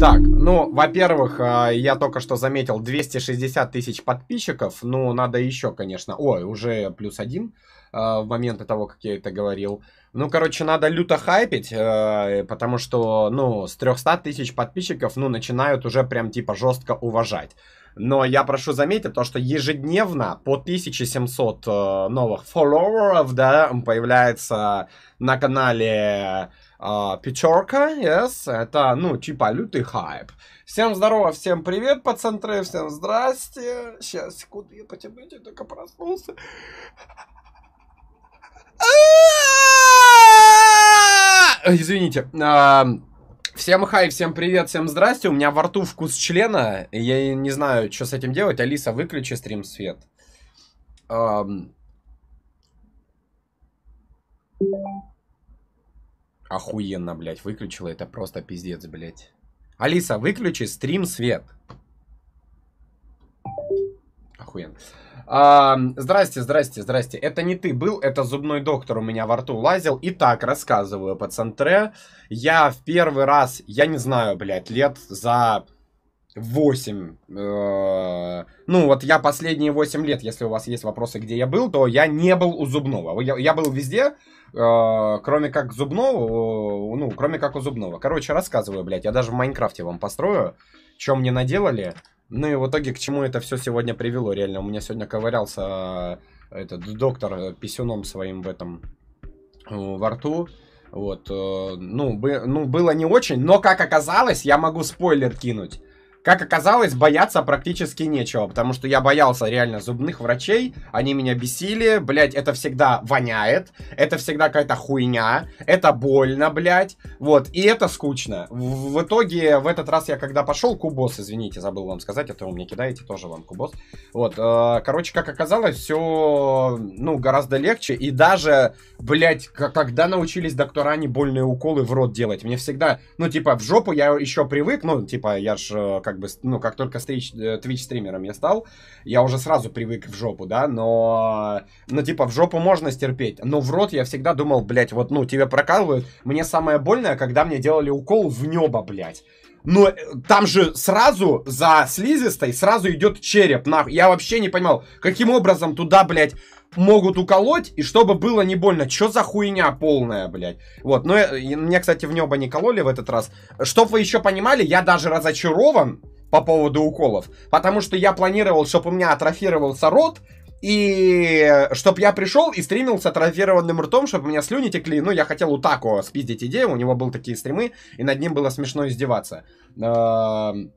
Так, ну, во-первых, а, я только что заметил 260 тысяч подписчиков. Ну, надо еще, конечно... Ой, уже плюс один а, в моменты того, как я это говорил. Ну, короче, надо люто хайпить, а, э, потому что, ну, с 300 тысяч подписчиков, ну, начинают уже прям, типа, жестко уважать. Но я прошу заметить то, что ежедневно по 1700 э, новых фолловеров, да, появляется на канале Uh, а, пятерка, yes, это, ну, типа, лютый хайп. Всем здорово, всем привет, пацаны, всем здрасте. Сейчас, секунду, я потемнеть, я только проснулся. А, извините. А, всем хай, всем привет, всем здрасте. У меня во рту вкус члена. Я не знаю, что с этим делать. Алиса, выключи стрим свет. Um... Охуенно, блядь, выключила. Это просто пиздец, блядь. Алиса, выключи стрим свет. Охуенно. А, здрасте, здрасте, здрасте. Это не ты был, это зубной доктор у меня во рту лазил. Итак, рассказываю по центре. Я в первый раз, я не знаю, блядь, лет за 8. Э, ну, вот я последние 8 лет, если у вас есть вопросы, где я был, то я не был у зубного. Я, я был везде, Э, кроме как зубного, э, ну, кроме как у зубного. Короче, рассказываю, блядь, я даже в Майнкрафте вам построю, чем мне наделали. Ну и в итоге к чему это все сегодня привело, реально. У меня сегодня ковырялся э, этот доктор писюном своим в этом во рту. Вот, ну, бы, ну, было не очень, но, как оказалось, я могу спойлер кинуть. Как оказалось, бояться практически нечего, потому что я боялся реально зубных врачей, они меня бесили, блядь, это всегда воняет, это всегда какая-то хуйня, это больно, блядь, вот, и это скучно. В, в итоге, в этот раз я когда пошел, Кубос, извините, забыл вам сказать, а то вы мне кидаете, тоже вам Кубос, вот, э, короче, как оказалось, все, ну, гораздо легче, и даже, блядь, когда научились доктора не больные уколы в рот делать, мне всегда, ну, типа, в жопу я еще привык, ну, типа, я ж э, как бы, ну, как только стрич, э, Twitch стримером я стал, я уже сразу привык в жопу, да, но, ну, типа, в жопу можно стерпеть, но в рот я всегда думал, блядь, вот, ну, тебе прокалывают, мне самое больное, когда мне делали укол в небо, блядь. Но э, там же сразу за слизистой сразу идет череп, Нах, Я вообще не понимал, каким образом туда, блядь, могут уколоть, и чтобы было не больно. Чё за хуйня полная, блядь? Вот, ну, э, мне, кстати, в небо не кололи в этот раз. Чтоб вы еще понимали, я даже разочарован по поводу уколов, потому что я планировал, чтобы у меня атрофировался рот, и э, чтобы я пришел и стримил с атрофированным ртом, чтобы у меня слюни текли. Ну, я хотел у Тако спиздить идею, у него был такие стримы, и над ним было смешно издеваться. Эм,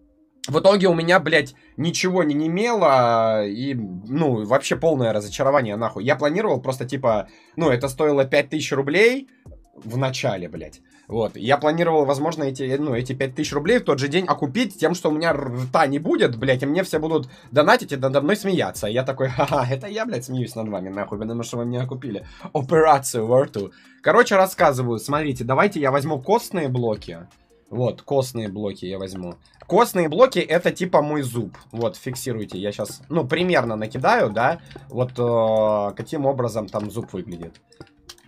в итоге у меня, блядь, ничего не немело, и, ну, вообще полное разочарование, нахуй. Я планировал просто, типа, ну, это стоило 5000 рублей в начале, блядь. Вот. Я планировал, возможно, эти, ну, эти 5000 рублей в тот же день окупить тем, что у меня рта не будет, блядь, и мне все будут донатить и надо мной смеяться. я такой, ха-ха, это я, блядь, смеюсь над вами, нахуй, потому что вы меня окупили. Операцию War 2. Короче, рассказываю, смотрите, давайте я возьму костные блоки. Вот, костные блоки я возьму. Костные блоки это типа мой зуб. Вот, фиксируйте. Я сейчас, ну, примерно накидаю, да? Вот э, каким образом там зуб выглядит.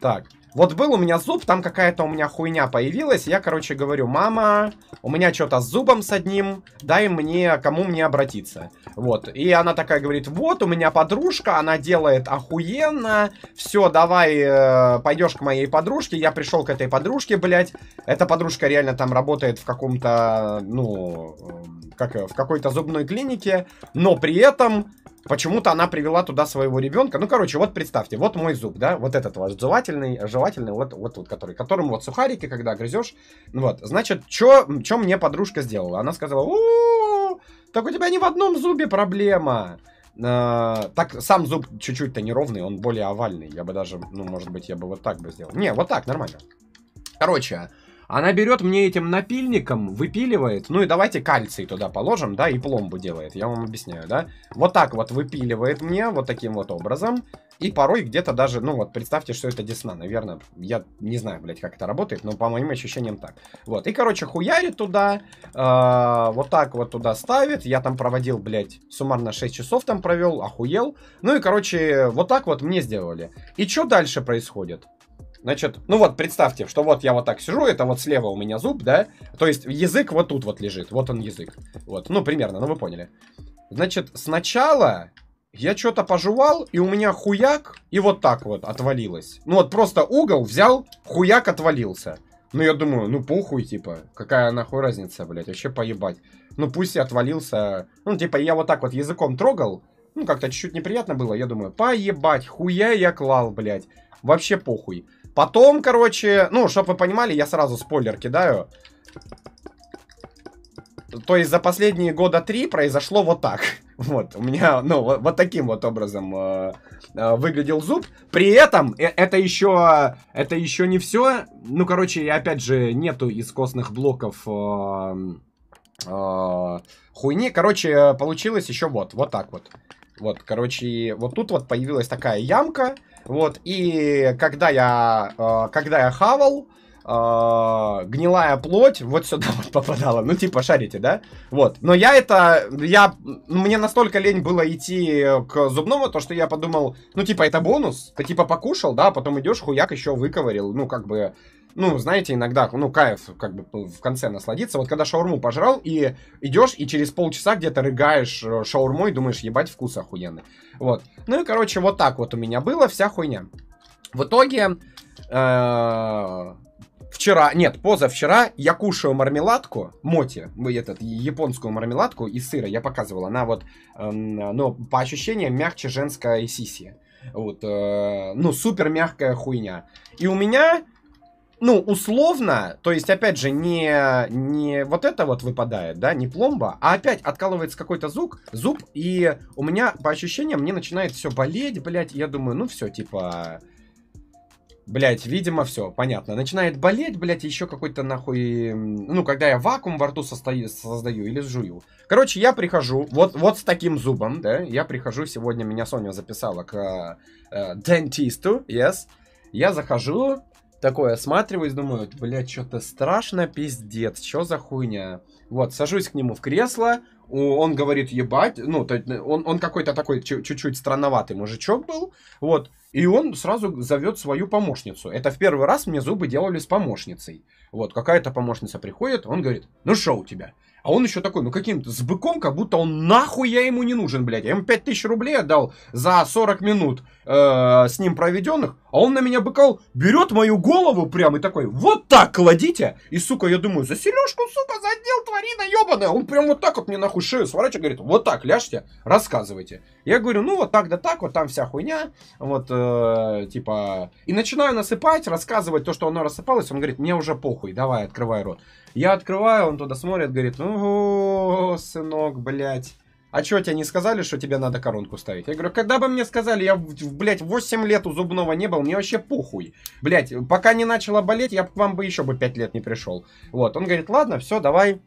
Так, вот был у меня зуб, там какая-то у меня хуйня появилась. Я, короче, говорю, мама, у меня что-то с зубом с одним, дай мне, кому мне обратиться. Вот. И она такая говорит, вот, у меня подружка, она делает охуенно. Все, давай, э, пойдешь к моей подружке. Я пришел к этой подружке, блядь. Эта подружка реально там работает в каком-то, ну, э, как, в какой-то зубной клинике. Но при этом Почему-то она привела туда своего ребенка. Ну, короче, вот представьте, вот мой зуб, да, вот этот ваш жевательный, жевательный, вот, вот, вот который, которому вот сухарики, когда грызешь, ну вот. Значит, что, чё мне подружка сделала? Она сказала, у, так у тебя не в одном зубе проблема. А, так, сам зуб чуть-чуть-то неровный, он более овальный. Я бы даже, ну, может быть, я бы вот так бы сделал. Не, вот так, нормально. Короче, она берет мне этим напильником, выпиливает. Ну и давайте кальций туда положим, да, и пломбу делает. Я вам объясняю, да. Вот так вот выпиливает мне, вот таким вот образом. И порой где-то даже, ну вот представьте, что это десна, наверное. Я не знаю, блядь, как это работает, но по моим ощущениям так. Вот, и, короче, хуярит туда, э, вот так вот туда ставит. Я там проводил, блядь, суммарно 6 часов там провел, охуел. Ну и, короче, вот так вот мне сделали. И что дальше происходит? Значит, ну вот представьте, что вот я вот так сижу, это вот слева у меня зуб, да? То есть язык вот тут вот лежит, вот он язык. Вот, ну примерно, ну вы поняли. Значит, сначала я что-то пожевал, и у меня хуяк, и вот так вот отвалилось. Ну вот просто угол взял, хуяк отвалился. Ну, я думаю, ну похуй, типа, какая нахуй разница, блядь, вообще поебать. Ну, пусть и отвалился, ну, типа, я вот так вот языком трогал, ну, как-то чуть-чуть неприятно было, я думаю, поебать, хуя я клал, блядь, вообще похуй. Потом, короче, ну, чтобы вы понимали, я сразу спойлер кидаю. То есть за последние года три произошло вот так. Вот, у меня, ну, вот, вот таким вот образом э, э, выглядел зуб. При этом, э, это еще, это еще не все. Ну, короче, опять же, нету из костных блоков э, э, хуйни. Короче, получилось еще вот, вот так вот. Вот, короче, вот тут вот появилась такая ямка. Вот, и когда я, э, когда я хавал, а, гнилая плоть вот сюда вот попадала. Ну, типа, шарите, да? Вот. Но я это... Я... Мне настолько лень было идти к зубному, то, что я подумал, ну, типа, это бонус. Ты, типа, покушал, да, потом идешь, хуяк еще выковырил. Ну, как бы... Ну, знаете, иногда, ну, кайф, как бы, в конце насладиться. Вот когда шаурму пожрал, и идешь, и через полчаса где-то рыгаешь э, шаурмой, думаешь, ебать, вкус охуенный. Вот. Ну и, короче, вот так вот у меня было, вся хуйня. В итоге... Э, Вчера, нет, позавчера я кушаю мармеладку, моти, этот, японскую мармеладку из сыра, я показывал, она вот, эм, ну, по ощущениям, мягче женская сиси. Вот, э, ну, супер мягкая хуйня. И у меня, ну, условно, то есть, опять же, не, не вот это вот выпадает, да, не пломба, а опять откалывается какой-то зуб, зуб, и у меня, по ощущениям, мне начинает все болеть, блядь, я думаю, ну, все, типа Блять, видимо, все, понятно. Начинает болеть, блять, еще какой-то нахуй... Ну, когда я вакуум во рту состою, создаю или сжую. Короче, я прихожу, вот, вот с таким зубом, да, я прихожу, сегодня меня Соня записала к э, дентисту, э, yes. Я захожу, такое осматриваюсь, думаю, блять, что-то страшно, пиздец, что за хуйня. Вот, сажусь к нему в кресло, он говорит, ебать, ну, он, он какой-то такой чуть-чуть странноватый мужичок был, вот, и он сразу зовет свою помощницу. Это в первый раз мне зубы делали с помощницей. Вот, какая-то помощница приходит, он говорит, ну что у тебя? А он еще такой, ну каким-то, с быком, как будто он нахуй я ему не нужен, блядь. Я ему 5000 рублей отдал за 40 минут. Э, с ним проведенных, а он на меня быкал, берет мою голову прям и такой, вот так кладите. И, сука, я думаю, за Сережку сука, задел тварина ебаная. Он прям вот так вот мне нахуй шею сворачивает, говорит, вот так ляжьте, рассказывайте. Я говорю, ну вот так да так, вот там вся хуйня, вот, э, типа... И начинаю насыпать, рассказывать то, что она рассыпалось, он говорит, мне уже похуй, давай, открывай рот. Я открываю, он туда смотрит, говорит, ну, сынок, блядь а что, тебе не сказали, что тебе надо коронку ставить? Я говорю, когда бы мне сказали, я, блядь, 8 лет у зубного не был, мне вообще похуй. Блядь, пока не начала болеть, я к вам бы еще бы 5 лет не пришел. Вот, он говорит, ладно, все, давай,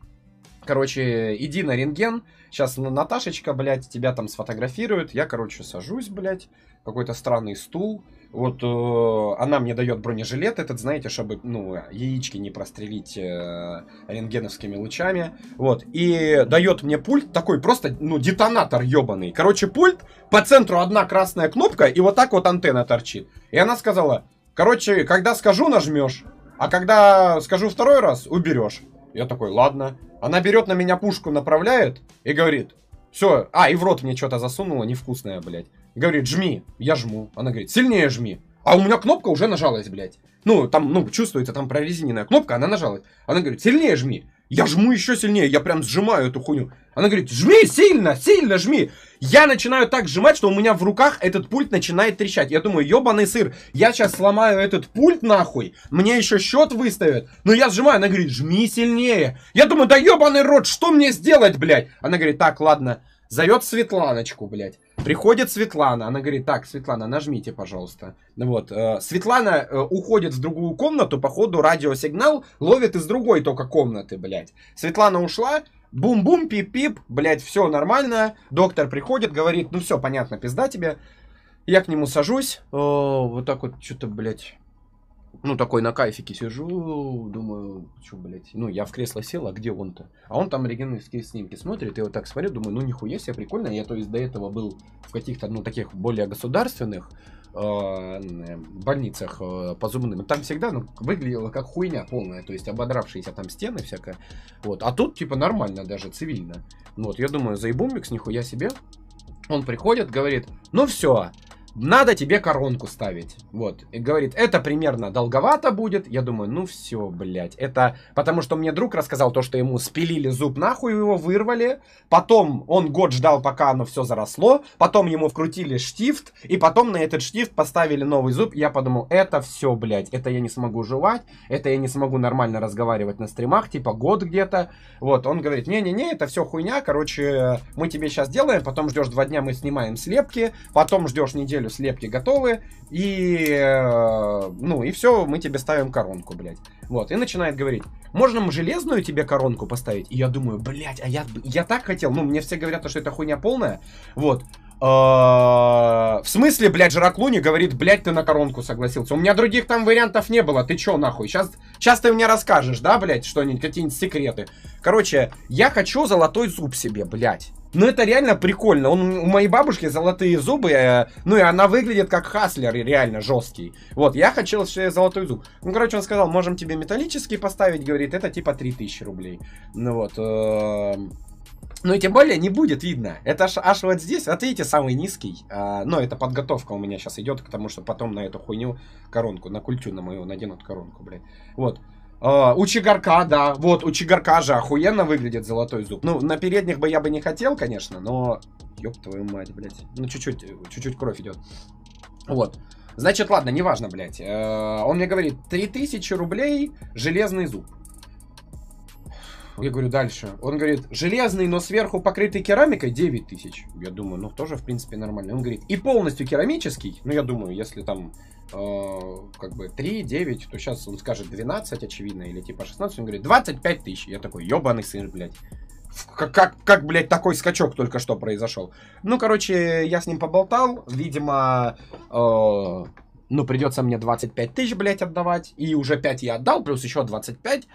короче, иди на рентген, сейчас Наташечка, блядь, тебя там сфотографируют, я, короче, сажусь, блядь, какой-то странный стул, вот э, она мне дает бронежилет этот, знаете, чтобы, ну, яички не прострелить э, рентгеновскими лучами. Вот. И дает мне пульт такой просто, ну, детонатор ебаный. Короче, пульт, по центру одна красная кнопка, и вот так вот антенна торчит. И она сказала, короче, когда скажу, нажмешь, а когда скажу второй раз, уберешь. Я такой, ладно. Она берет на меня пушку, направляет и говорит, все, а, и в рот мне что-то засунула, невкусное, блядь. Говорит, жми. Я жму. Она говорит, сильнее жми. А у меня кнопка уже нажалась, блядь. Ну, там, ну, чувствуется, там прорезиненная кнопка, она нажалась. Она говорит, сильнее жми. Я жму еще сильнее, я прям сжимаю эту хуйню. Она говорит, жми сильно, сильно жми. Я начинаю так сжимать, что у меня в руках этот пульт начинает трещать. Я думаю, ебаный сыр, я сейчас сломаю этот пульт нахуй, мне еще счет выставят. Но я сжимаю, она говорит, жми сильнее. Я думаю, да ебаный рот, что мне сделать, блядь? Она говорит, так, ладно, зовет Светланочку, блядь. Приходит Светлана, она говорит, так, Светлана, нажмите, пожалуйста. Ну вот, э, Светлана э, уходит в другую комнату, походу радиосигнал ловит из другой только комнаты, блядь. Светлана ушла, бум-бум, пип-пип, блядь, все нормально. Доктор приходит, говорит, ну все, понятно, пизда тебе. Я к нему сажусь, О, вот так вот что-то, блядь, ну, такой на кайфике сижу, думаю, что, блядь, ну, я в кресло сел, а где он-то? А он там регенерские снимки смотрит, и вот так смотрю, думаю, ну, нихуя себе, прикольно. Я, то есть, до этого был в каких-то, ну, таких более государственных э, больницах э, по зубным. Там всегда, ну, выглядело как хуйня полная, то есть, ободравшиеся там стены всякое. Вот, а тут, типа, нормально даже, цивильно. Вот, я думаю, заебумикс, нихуя себе. Он приходит, говорит, ну, все, надо тебе коронку ставить. Вот. И говорит, это примерно долговато будет. Я думаю, ну все, блядь. Это потому что мне друг рассказал то, что ему спилили зуб нахуй, его вырвали. Потом он год ждал, пока оно все заросло. Потом ему вкрутили штифт. И потом на этот штифт поставили новый зуб. Я подумал, это все, блядь. Это я не смогу жевать. Это я не смогу нормально разговаривать на стримах. Типа год где-то. Вот. Он говорит, не-не-не, это все хуйня. Короче, мы тебе сейчас делаем. Потом ждешь два дня, мы снимаем слепки. Потом ждешь неделю неделю слепки готовы, и, э, ну, и все, мы тебе ставим коронку, блядь. Вот, и начинает говорить, можно железную тебе коронку поставить? И я думаю, блядь, а я, я так хотел, ну, мне все говорят, что это хуйня полная, вот. Э, В смысле, блядь, Луни говорит, блядь, ты на коронку согласился. У меня других там вариантов не было. Ты чё, нахуй? Сейчас, сейчас ты мне расскажешь, да, блядь, что-нибудь, какие-нибудь секреты. Короче, я хочу золотой зуб себе, блядь. Но ну, это реально прикольно. Он, у моей бабушки золотые зубы, э, ну, и она выглядит как хаслер, реально жесткий. Вот, я хотел себе золотой зуб. Ну, короче, он сказал, можем тебе металлический поставить, говорит, это типа 3000 рублей. Ну, вот, э, ну и тем более не будет видно. Это аж, аж вот здесь, вот видите, самый низкий. А, но ну, это подготовка у меня сейчас идет потому что потом на эту хуйню коронку, на культю на мою наденут коронку, блядь. Вот. А, у Чигарка, да. Вот, у Чигарка же охуенно выглядит золотой зуб. Ну, на передних бы я бы не хотел, конечно, но... Ёб твою мать, блядь. Ну, чуть-чуть, чуть-чуть кровь идет. Вот. Значит, ладно, неважно, блядь. Э, он мне говорит, 3000 рублей железный зуб. Я говорю, дальше. Он говорит, железный, но сверху покрытый керамикой 9 тысяч. Я думаю, ну тоже, в принципе, нормально. Он говорит, и полностью керамический, ну я думаю, если там э, как бы 3, 9, то сейчас он скажет 12, очевидно, или типа 16. Он говорит, 25 тысяч. Я такой, ебаный сын, блядь. Как, как, как, блядь, такой скачок только что произошел. Ну, короче, я с ним поболтал. Видимо, э, ну, придется мне 25 тысяч, блядь, отдавать. И уже 5 я отдал, плюс еще 25.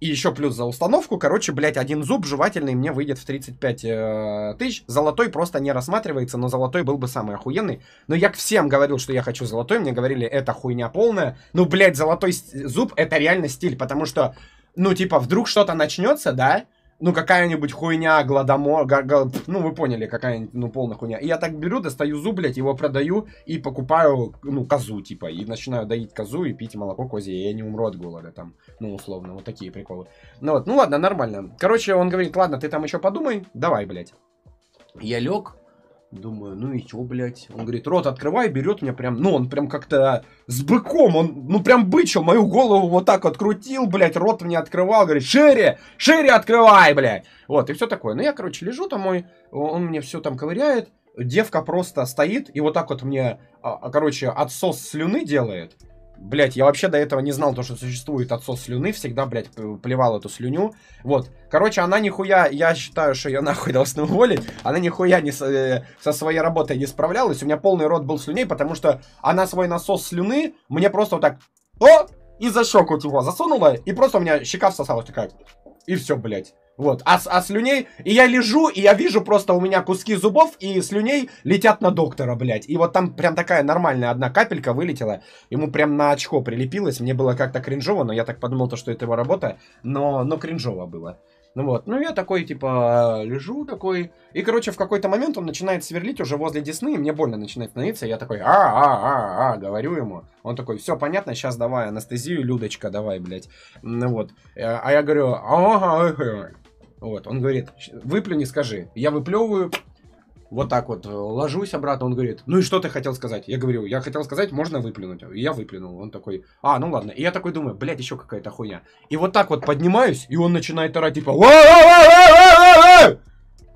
И еще плюс за установку. Короче, блядь, один зуб жевательный мне выйдет в 35 э, тысяч. Золотой просто не рассматривается, но золотой был бы самый охуенный. Но я к всем говорил, что я хочу золотой. Мне говорили, это хуйня полная. Ну, блядь, золотой зуб это реально стиль, потому что, ну, типа, вдруг что-то начнется, да? ну, какая-нибудь хуйня, гладомор, га, га, ну, вы поняли, какая-нибудь, ну, полная хуйня. И я так беру, достаю зуб, блядь, его продаю и покупаю, ну, козу, типа, и начинаю доить козу и пить молоко козье, и я не умру от голода, там, ну, условно, вот такие приколы. Ну, вот, ну, ладно, нормально. Короче, он говорит, ладно, ты там еще подумай, давай, блядь. Я лег, Думаю, ну и чё, блядь? Он говорит, рот открывай, берет меня прям, ну он прям как-то с быком, он, ну прям бычил мою голову вот так открутил, крутил, блядь, рот мне открывал, говорит, шире, шире открывай, блядь. Вот, и все такое. Ну я, короче, лежу там мой, он мне все там ковыряет, девка просто стоит и вот так вот мне, а, а, короче, отсос слюны делает. Блять, я вообще до этого не знал то, что существует отсос слюны. Всегда, блядь, плевал эту слюню. Вот. Короче, она нихуя, я считаю, что ее нахуй должны уволить. Она нихуя не, со, э, со своей работой не справлялась. У меня полный рот был слюней, потому что она свой насос слюны мне просто вот так... О! И за щеку его типа, засунула, и просто у меня щека всосалась такая... И все, блядь. Вот, а, а слюней... И я лежу, и я вижу просто у меня куски зубов и слюней летят на доктора, блядь. И вот там прям такая нормальная одна капелька вылетела. Ему прям на очко прилепилась. Мне было как-то кринжово, но я так подумал, то, что это его работа. Но, но кринжово было. Ну вот, ну я такой, типа, лежу такой. И, короче, в какой-то момент он начинает сверлить уже возле десны, и мне больно начинает становиться. Я такой, а-а-а-а, говорю ему. Он такой, все понятно, сейчас давай анестезию, Людочка, давай, блядь. Ну вот. Э, а я говорю, ага, вот. Он говорит, выплюни, скажи. Я выплевываю, вот так вот э, ложусь обратно, он говорит, ну и что ты хотел сказать? Я говорю, я хотел сказать, можно выплюнуть. И я выплюнул. Он такой, а, ну ладно. И я такой думаю, блядь, еще какая-то хуйня. И вот так вот поднимаюсь, и он начинает орать, типа,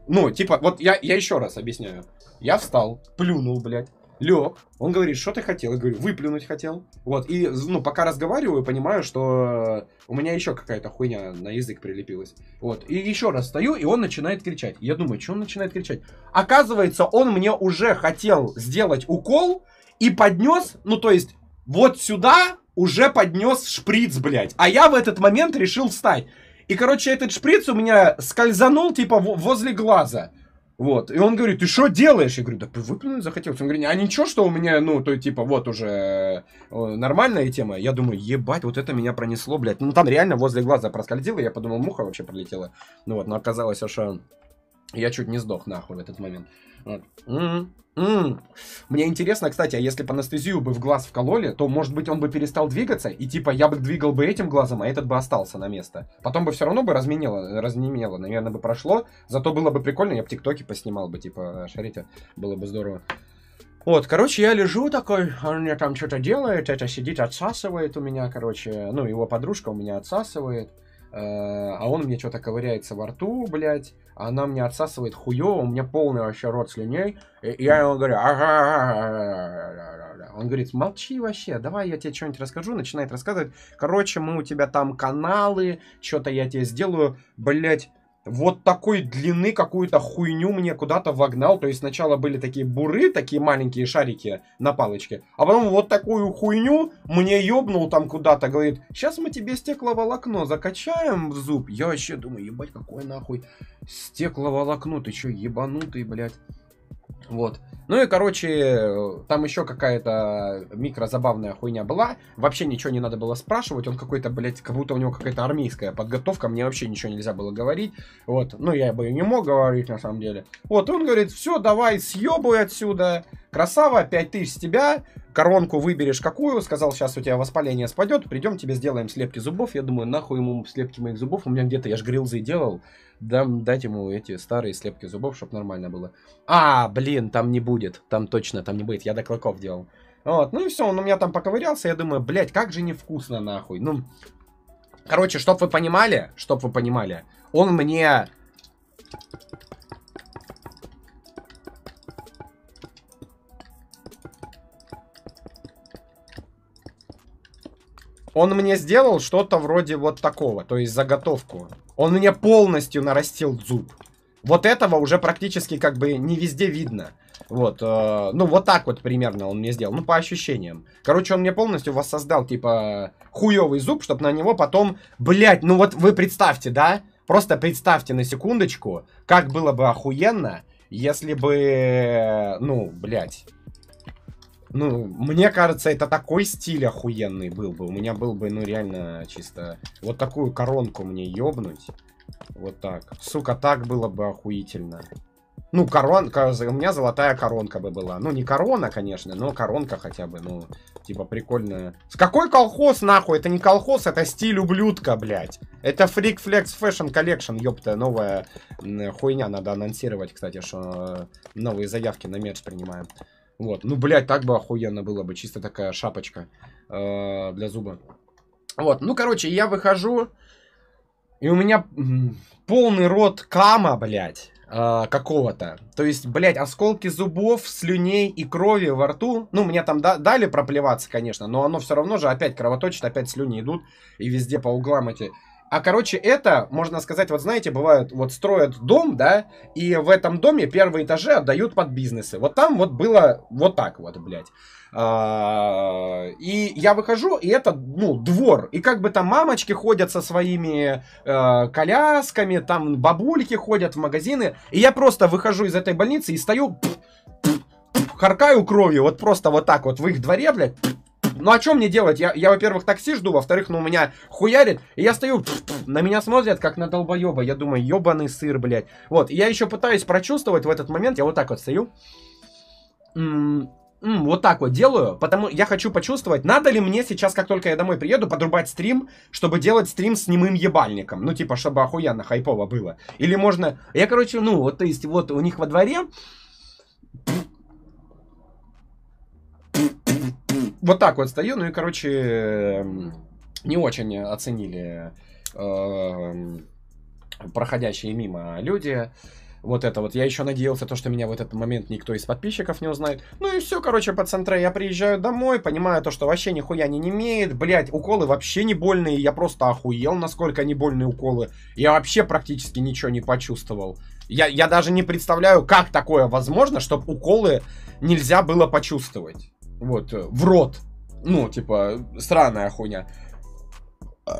ну, типа, вот я, я еще раз объясняю. Я встал, плюнул, блядь лег, он говорит, что ты хотел? Я говорю, выплюнуть хотел. Вот, и, ну, пока разговариваю, понимаю, что у меня еще какая-то хуйня на язык прилепилась. Вот, и еще раз стою, и он начинает кричать. Я думаю, что он начинает кричать? Оказывается, он мне уже хотел сделать укол и поднес, ну, то есть, вот сюда уже поднес шприц, блядь. А я в этот момент решил встать. И, короче, этот шприц у меня скользанул, типа, возле глаза. Вот. И он говорит, ты что делаешь? Я говорю, да выплюнуть захотелось. Он говорит, а ничего, что у меня, ну, то типа, вот уже э, нормальная тема. Я думаю, ебать, вот это меня пронесло, блядь. Ну, там реально возле глаза проскользило, я подумал, муха вообще пролетела. Ну вот, но оказалось, что я чуть не сдох нахуй в этот момент. Вот. Mm -hmm. Мне интересно, кстати, а если по анестезию бы в глаз вкололи, то, может быть, он бы перестал двигаться, и типа я бы двигал бы этим глазом, а этот бы остался на место. Потом бы все равно бы разменело, разнемело, наверное, бы прошло. Зато было бы прикольно, я бы тиктоки поснимал бы, типа, шарите, было бы здорово. Вот, короче, я лежу такой, он мне там что-то делает, это сидит, отсасывает у меня, короче, ну, его подружка у меня отсасывает. Э, а он мне что-то ковыряется во рту, блядь, а она мне отсасывает хуёво, у меня полный вообще рот слюней, и я ему говорю, он говорит, молчи вообще, давай я тебе что-нибудь расскажу, начинает рассказывать, короче, мы у тебя там каналы, что-то я тебе сделаю, блядь, вот такой длины какую-то хуйню мне куда-то вогнал. То есть сначала были такие буры, такие маленькие шарики на палочке, а потом вот такую хуйню мне ёбнул там куда-то, говорит, сейчас мы тебе стекловолокно закачаем в зуб. Я вообще думаю, ебать, какой нахуй стекловолокно, ты чё, ебанутый, блядь. Вот. Ну и, короче, э, там еще какая-то микрозабавная хуйня была. Вообще ничего не надо было спрашивать. Он какой-то, блядь, как будто у него какая-то армейская подготовка. Мне вообще ничего нельзя было говорить. Вот. Ну, я бы и не мог говорить, на самом деле. Вот, он говорит, все, давай, съебывай отсюда. Красава, 5000 с тебя, коронку выберешь какую, сказал, сейчас у тебя воспаление спадет, придем, тебе сделаем слепки зубов. Я думаю, нахуй ему слепки моих зубов, у меня где-то, я ж грилзы делал, дам, дать ему эти старые слепки зубов, чтобы нормально было. А, блин, там не будет, там точно, там не будет, я до клыков делал. Вот, ну и все, он у меня там поковырялся, я думаю, блядь, как же невкусно нахуй. Ну, короче, чтоб вы понимали, чтоб вы понимали, он мне Он мне сделал что-то вроде вот такого, то есть заготовку. Он мне полностью нарастил зуб. Вот этого уже практически как бы не везде видно. Вот, э, ну вот так вот примерно он мне сделал, ну по ощущениям. Короче, он мне полностью воссоздал, типа, хуёвый зуб, чтобы на него потом, блять, ну вот вы представьте, да? Просто представьте на секундочку, как было бы охуенно, если бы, ну, блять, ну, мне кажется, это такой стиль охуенный был бы. У меня был бы, ну, реально чисто... Вот такую коронку мне ёбнуть. Вот так. Сука, так было бы охуительно. Ну, коронка, у меня золотая коронка бы была. Ну, не корона, конечно, но коронка хотя бы, ну, типа, прикольная. С какой колхоз, нахуй? Это не колхоз, это стиль ублюдка, блядь. Это Freak Flex Fashion Collection, ёпта, новая хуйня. Надо анонсировать, кстати, что э, новые заявки на мерч принимаем. Вот. Ну, блядь, так бы охуенно было бы. Чисто такая шапочка э, для зуба. Вот. Ну, короче, я выхожу, и у меня полный рот кама, блядь, э, какого-то. То есть, блядь, осколки зубов, слюней и крови во рту. Ну, мне там да дали проплеваться, конечно, но оно все равно же опять кровоточит, опять слюни идут, и везде по углам эти а, короче, это, можно сказать, вот знаете, бывают, вот строят дом, да, и в этом доме первые этажи отдают под бизнесы. Вот там вот было вот так вот, блядь. А, и я выхожу, и это, ну, двор. И как бы там мамочки ходят со своими э, колясками, там бабульки ходят в магазины. И я просто выхожу из этой больницы и стою, пф, пф, пф, харкаю кровью, вот просто вот так вот в их дворе, блядь, пф, ну а что мне делать? Я, я во-первых, такси жду, во-вторых, ну у меня хуярит, и я стою, пф -пф, на меня смотрят, как на долбоеба. Я думаю, ебаный сыр, блядь. Вот, и я еще пытаюсь прочувствовать в этот момент, я вот так вот стою. М -м -м, вот так вот делаю, потому я хочу почувствовать, надо ли мне сейчас, как только я домой приеду, подрубать стрим, чтобы делать стрим с немым ебальником. Ну, типа, чтобы охуенно хайпово было. Или можно... Я, короче, ну, вот, то есть, вот у них во дворе... Пфф, вот так вот стою, ну и, короче, эм, не очень оценили э, проходящие мимо люди. Вот это вот. Я еще надеялся, то, что меня в этот момент никто из подписчиков не узнает. Ну и все, короче, по центре я приезжаю домой, понимаю то, что вообще нихуя не имеет. Блять, уколы вообще не больные. Я просто охуел, насколько они больные уколы. Я вообще практически ничего не почувствовал. Я, я даже не представляю, как такое возможно, чтобы уколы нельзя было почувствовать. Вот, э, в рот. Ну, типа, странная хуйня. Э,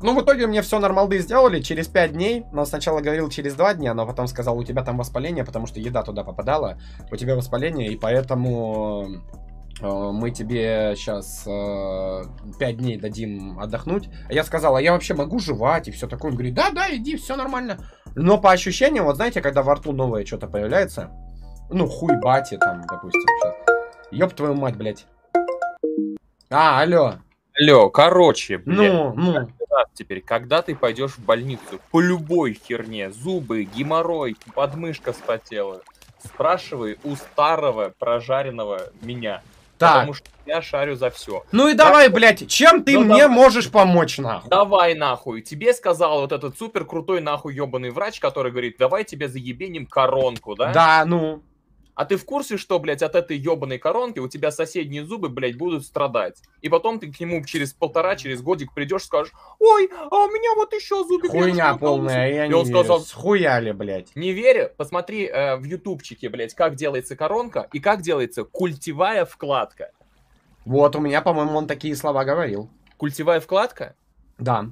ну, в итоге мне все нормалды сделали через 5 дней. Но сначала говорил через 2 дня, но потом сказал, у тебя там воспаление, потому что еда туда попадала. У тебя воспаление, и поэтому э, мы тебе сейчас э, 5 дней дадим отдохнуть. Я сказал, а я вообще могу жевать и все такое. Он говорит, да, да, иди, все нормально. Но по ощущениям, вот знаете, когда во рту новое что-то появляется, ну, хуй бати там, допустим, сейчас. Ёб твою мать, блядь. А, алло. Алло, короче, блядь. Ну, ну. Теперь, когда ты пойдешь в больницу по любой херне, зубы, геморрой, подмышка спотела, спрашивай у старого прожаренного меня. Так. Потому что я шарю за все. Ну и так давай, что... блядь, чем ты ну, мне давай. можешь помочь, нахуй? Давай, нахуй. Тебе сказал вот этот супер крутой, нахуй, ебаный врач, который говорит, давай тебе заебеним коронку, да? Да, ну. А ты в курсе, что, блядь, от этой ебаной коронки у тебя соседние зубы, блядь, будут страдать? И потом ты к нему через полтора, через годик придешь, и скажешь, ой, а у меня вот еще зубик. Хуйня полная, я и не верю. сказал, схуяли, блядь. Не верю, посмотри э, в ютубчике, блядь, как делается коронка и как делается культивая вкладка. Вот, у меня, по-моему, он такие слова говорил. Культивая вкладка? Да.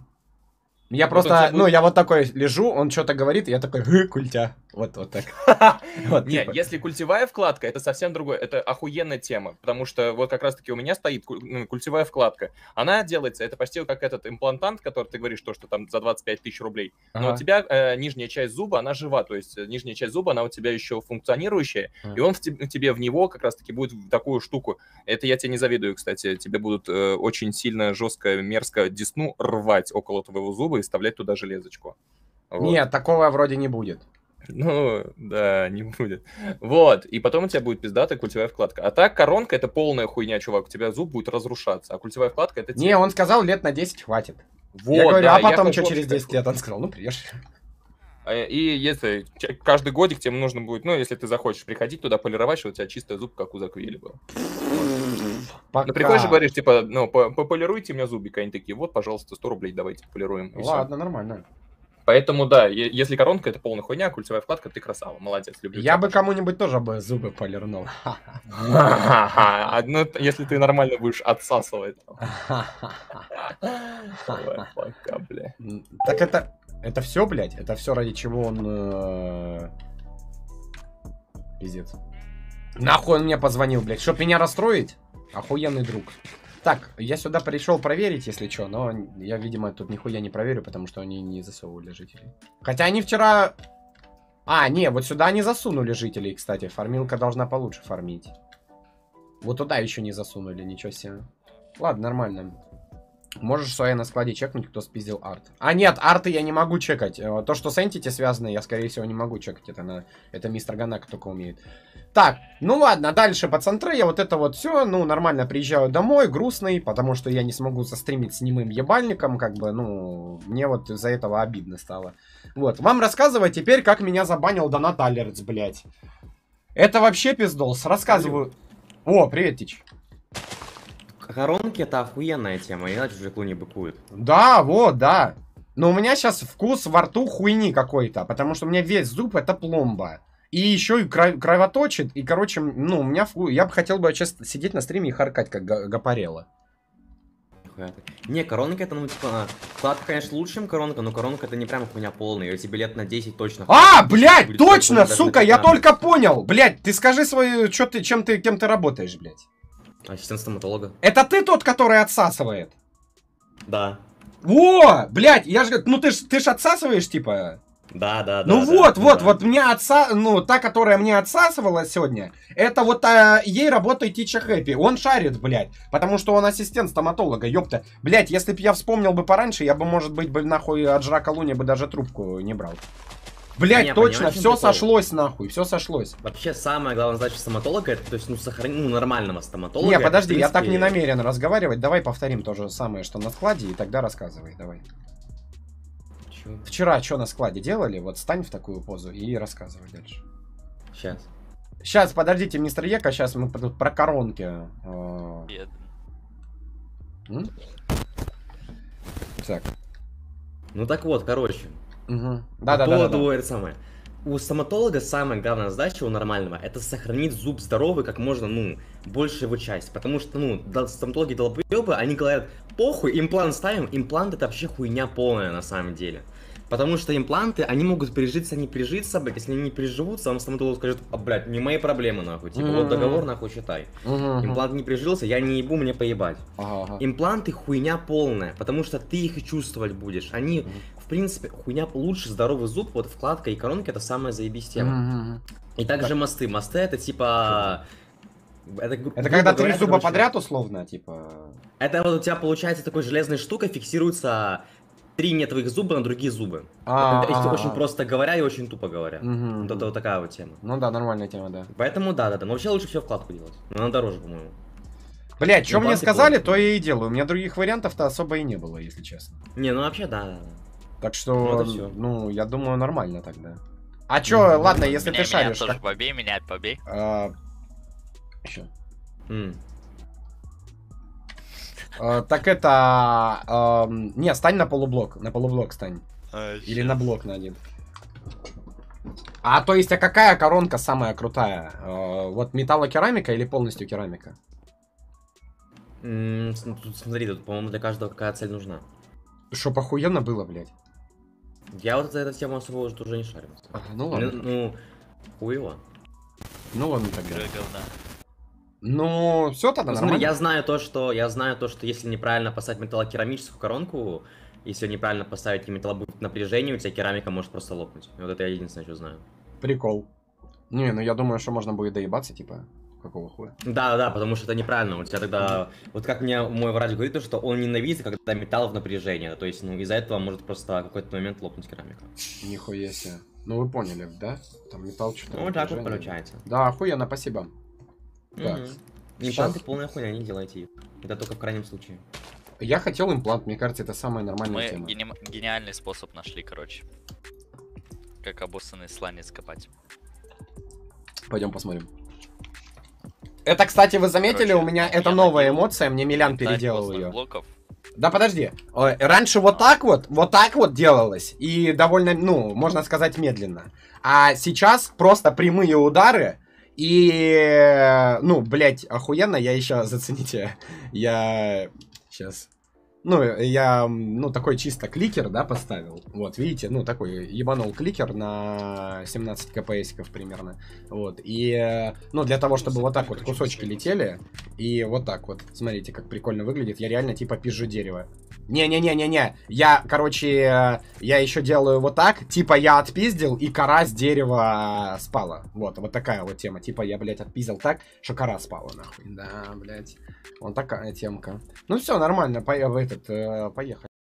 Я вот просто, ну, я вот такой лежу, он что-то говорит, и я такой, культя. Вот, вот так. вот, Не, типа. если культевая вкладка, это совсем другое. Это охуенная тема. Потому что вот как раз-таки у меня стоит ну, культевая вкладка. Она делается, это почти как этот имплантант, который ты говоришь, то, что там за 25 тысяч рублей. Ага. Но у тебя э, нижняя часть зуба, она жива. То есть э, нижняя часть зуба, она у тебя еще функционирующая. Ага. И он в тебе, тебе в него как раз-таки будет в такую штуку. Это я тебе не завидую, кстати. Тебе будут э, очень сильно, жестко, мерзко десну рвать около твоего зуба и вставлять туда железочку. Вот. Нет, такого вроде не будет. Ну, да, не будет. Вот, и потом у тебя будет пиздатая культевая вкладка. А так коронка — это полная хуйня, чувак, у тебя зуб будет разрушаться, а культевая вкладка — это... Не, он сказал, лет на 10 хватит. Вот, я говорю, да, а потом что через 10 лет? Он сказал, ну, приешь. А, и если каждый годик тебе нужно будет, ну, если ты захочешь приходить туда полировать, чтобы у тебя чистая зуб, как у Заквели был. Пока. Ну, приходишь и говоришь, типа, ну, пополируйте мне зубик, они такие, вот, пожалуйста, 100 рублей давайте полируем. Ладно, все. нормально. Поэтому, да, если коронка, это полная хуйня, кольцевая вкладка, ты красава, молодец, люблю. Я тебя, бы кому-нибудь тоже бы зубы полирнул. Ну, если ты нормально будешь отсасывать. Так это... Это все, блядь? Это все ради чего он... Э, пиздец. Нахуй он мне позвонил, блядь? Чтоб меня расстроить? Охуенный друг. Так, я сюда пришел проверить, если что, но я, видимо, тут нихуя не проверю, потому что они не засовывали жителей. Хотя они вчера... А, не, вот сюда они засунули жителей, кстати. Фармилка должна получше фармить. Вот туда еще не засунули, ничего себе. Ладно, нормально. Можешь своей на складе чекнуть, кто спиздил арт. А нет, арты я не могу чекать. Э, то, что с Entity связано, я, скорее всего, не могу чекать. Это, на... это мистер Ганак только умеет. Так, ну ладно, дальше по центре я вот это вот все, ну, нормально приезжаю домой, грустный, потому что я не смогу застримить с немым ебальником, как бы, ну, мне вот из-за этого обидно стало. Вот, вам рассказывать теперь, как меня забанил Донат Алерц, блядь. Это вообще пиздос, рассказываю... О, привет, Тич. Коронки это охуенная тема, иначе уже клуни быкуют. Да, вот, да. Но у меня сейчас вкус во рту хуйни какой-то, потому что у меня весь зуб это пломба. И еще и край, кровоточит, и, короче, ну, у меня вкус... Я бы хотел бы сейчас сидеть на стриме и харкать, как гапарела. Не, коронка это, ну, типа, вкладка, конечно, лучше, чем коронка, но коронка это не прям у меня полная, ее тебе лет на 10 точно. А, блядь, точно, сука, я только понял, блядь, ты скажи свою, что ты, чем ты, кем ты работаешь, блядь. Ассистент стоматолога. Это ты тот, который отсасывает? Да. О, блядь, я же, ну ты ж, ты ж отсасываешь, типа? Да, да, да. Ну да, вот, да, вот, да. вот мне отса, ну та, которая мне отсасывала сегодня, это вот а, ей работает Тича Хэппи. Он шарит, блядь, потому что он ассистент стоматолога, ёпта. Блядь, если бы я вспомнил бы пораньше, я бы, может быть, бы нахуй от Жрака Луни бы даже трубку не брал. Блять, а точно, все прикол? сошлось нахуй, все сошлось. Вообще самое главное, задача стоматолога это, то есть, ну, сохранить ну, нормального стоматолога. Не, подожди, принципе... я так не намерен разговаривать. Давай повторим то же самое, что на складе, и тогда рассказывай, давай. Чего? Вчера что на складе делали? Вот стань в такую позу и рассказывай дальше. Сейчас. Сейчас, подождите, мистер Ека, сейчас мы тут про коронки. Э. Так. Ну так вот, короче, Угу. Да, да, да, да, да. это самое. У стоматолога самая главная задача у нормального это сохранить зуб здоровый как можно, ну, больше его часть. Потому что, ну, стоматологи долбоебы, они говорят, похуй, имплант ставим, имплант это вообще хуйня полная на самом деле. Потому что импланты, они могут пережиться, не пережиться, блядь. Если они не переживутся, вам стоматолог скажет, а, блядь, не мои проблемы, нахуй. Типа, mm-hmm. вот договор, нахуй, считай. Mm-hmm. Имплант не прижился, я не ебу, мне поебать. Uh-huh. Импланты хуйня полная, потому что ты их и чувствовать будешь. Они, mm-hmm в принципе, хуйня лучше здоровый зуб, вот вкладка и коронки это самая заебись тема. Mm-hmm. И также так. мосты. Мосты это типа... Это, это когда говоря, три зуба короче, подряд условно, типа... Это вот у тебя получается такой железной штукой фиксируется три не твоих зуба на другие зубы. А, это, а, очень а. просто говоря и очень тупо говоря. это вот такая вот тема. Ну да, нормальная тема, да. Поэтому да, да, да. Но вообще лучше все вкладку делать. Она дороже, по-моему. Блять, ну, что мне сказали, то я и делаю. У меня других вариантов-то особо и не было, если честно. Не, ну вообще да. Так что, ну, ну я думаю, нормально тогда. А чё, mm -hmm. ладно, если меня, ты меня шаришь. Тоже так... побей, меня побей. А... Еще. Mm. А, так это... А, не, стань на полублок. На полублок стань. А, Или на блок на один. А то есть, а какая коронка самая крутая? А, вот металлокерамика или полностью керамика? Mm, тут, смотри, тут, по-моему, для каждого какая цель нужна. Что, похуенно было, блядь? Я вот за эту тему особо уже, уже не шарю. А, ну ладно. Ну, ну хуево. Ну ладно так. Ну, все тогда ну, Смотри, я знаю то, что я знаю то, что если неправильно поставить металлокерамическую коронку, если неправильно поставить и металл будет напряжение, у тебя керамика может просто лопнуть. Вот это я единственное, что знаю. Прикол. Не, ну я думаю, что можно будет доебаться, типа какого хуя? Да, да, потому что это неправильно. У тебя тогда. Вот как мне мой врач говорит, что он ненавидит, когда металл в напряжении. То есть, ну, из-за этого может просто какой-то момент лопнуть керамика. Нихуя себе. Ну вы поняли, да? Там металл что-то. Ну, вот так вот получается. Да, охуенно, спасибо. Угу. Импланты полная хуйня, не делайте их. Это только в крайнем случае. Я хотел имплант, мне кажется, это самая нормальная Мы тема. Гени гениальный способ нашли, короче. Как обоссанный сланец копать. Пойдем посмотрим. Это, кстати, вы заметили, Короче, у меня это новая эмоция, мне Милян переделал ее. Блоков. Да подожди, э, раньше вот так вот, вот так вот делалось, и довольно, ну, можно сказать, медленно. А сейчас просто прямые удары, и, ну, блядь, охуенно, я еще, зацените, я сейчас ну, я, ну, такой чисто кликер, да, поставил. Вот, видите, ну, такой ебанул кликер на 17 кпсиков примерно. Вот, и, ну, для того, чтобы вот так вот кусочки летели, и вот так вот, смотрите, как прикольно выглядит, я реально типа пизжу дерево. Не-не-не-не-не, я, короче, я еще делаю вот так, типа я отпиздил, и кора с дерева спала. Вот, вот такая вот тема, типа я, блядь, отпиздил так, что кора спала, нахуй. Да, блядь, вот такая темка. Ну, все, нормально, по это этот, поехали.